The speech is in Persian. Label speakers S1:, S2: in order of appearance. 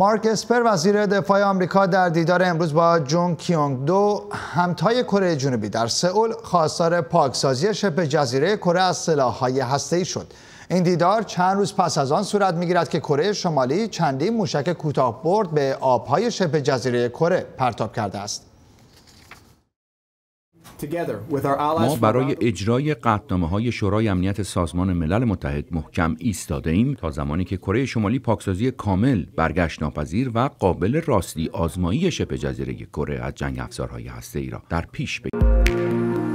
S1: مارک اسپر وزیر دفاع آمریکا در دیدار امروز با جون کیونگ دو همتای کره جنوبی در سئول خواستار پاکسازی شبه جزیره کره از سلاح‌های هسته‌ای شد. این دیدار چند روز پس از آن صورت میگیرد که کره شمالی چندین موشک برد به آبهای شبه جزیره کره پرتاب کرده است. ما
S2: برای اجرای قطنامه های شورای امنیت سازمان ملل متحد محکم ایستاده ایم تا زمانی که کره شمالی پاکسازی کامل برگشت ناپذیر و قابل راستی آزمایی شبه جزیره کره از جنگ افزارهای هسته ای را در پیش بگیرد.